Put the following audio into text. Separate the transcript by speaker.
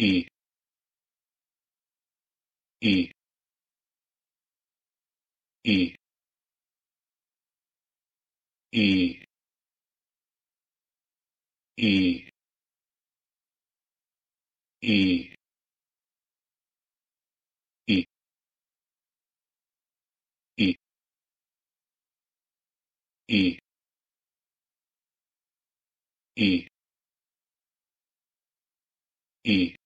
Speaker 1: E E E E E E E E E E E